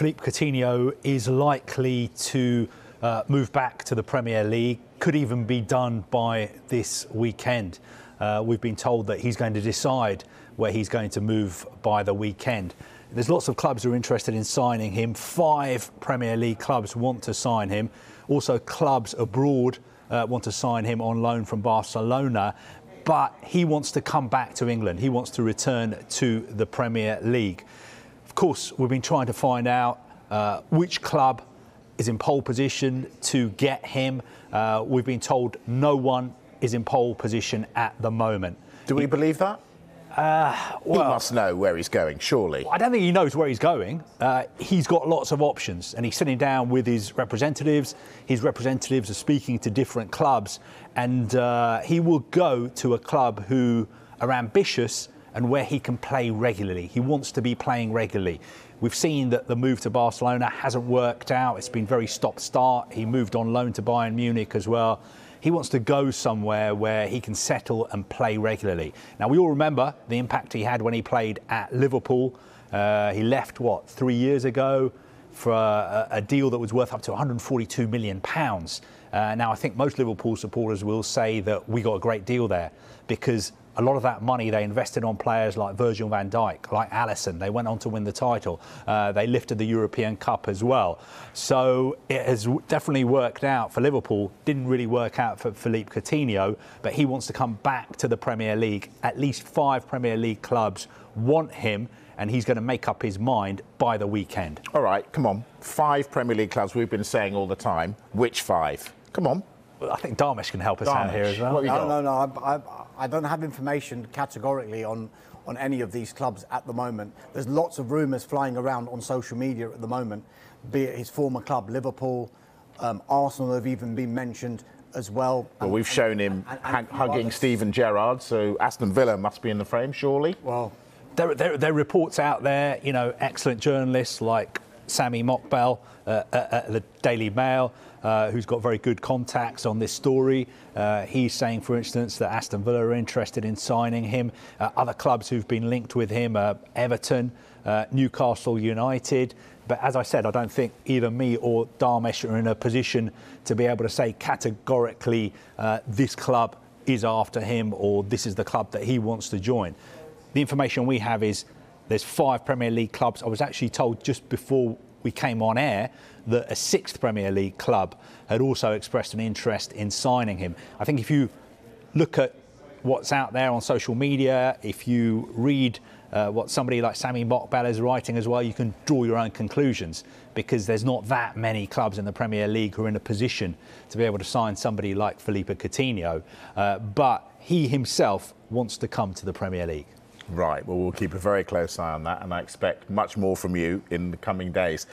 Philippe Coutinho is likely to uh, move back to the Premier League, could even be done by this weekend. Uh, we've been told that he's going to decide where he's going to move by the weekend. There's lots of clubs who are interested in signing him. Five Premier League clubs want to sign him. Also, clubs abroad uh, want to sign him on loan from Barcelona. But he wants to come back to England. He wants to return to the Premier League course, we've been trying to find out uh, which club is in pole position to get him. Uh, we've been told no one is in pole position at the moment. Do we he, believe that? Uh, well, he must know where he's going, surely. I don't think he knows where he's going. Uh, he's got lots of options, and he's sitting down with his representatives. His representatives are speaking to different clubs, and uh, he will go to a club who are ambitious and where he can play regularly. He wants to be playing regularly. We've seen that the move to Barcelona hasn't worked out. It's been very stop start. He moved on loan to Bayern Munich as well. He wants to go somewhere where he can settle and play regularly. Now, we all remember the impact he had when he played at Liverpool. Uh, he left, what, three years ago for a, a deal that was worth up to £142 million. Uh, now, I think most Liverpool supporters will say that we got a great deal there because a lot of that money they invested on players like Virgil van Dijk, like Allison. They went on to win the title. Uh, they lifted the European Cup as well. So it has definitely worked out for Liverpool. Didn't really work out for Philippe Coutinho, but he wants to come back to the Premier League. At least five Premier League clubs want him. And he's going to make up his mind by the weekend. All right, come on. Five Premier League clubs we've been saying all the time. Which five? Come on. I think Darmish can help us Darmish. out here as well. What no, no, no, I, I, I don't have information categorically on on any of these clubs at the moment. There's lots of rumours flying around on social media at the moment, be it his former club, Liverpool, um, Arsenal have even been mentioned as well. Well, and, we've and, shown him and, hugging others. Steven Gerrard, so Aston Villa must be in the frame, surely. Well, there, there, there are reports out there, you know, excellent journalists like Sammy Mockbell uh, uh, uh, at the Daily Mail, uh, who's got very good contacts on this story. Uh, he's saying, for instance, that Aston Villa are interested in signing him. Uh, other clubs who've been linked with him are Everton, Newcastle United. But as I said, I don't think either me or Darmesh are in a position to be able to say categorically this club is after him or this is the club that he wants to join. The information we have is there's five Premier League clubs. I was actually told just before we came on air that a sixth Premier League club had also expressed an interest in signing him. I think if you look at what's out there on social media, if you read uh, what somebody like Sammy Mokbel is writing as well, you can draw your own conclusions because there's not that many clubs in the Premier League who are in a position to be able to sign somebody like Felipe Coutinho. Uh, but he himself wants to come to the Premier League. Right. Well, we'll keep a very close eye on that, and I expect much more from you in the coming days.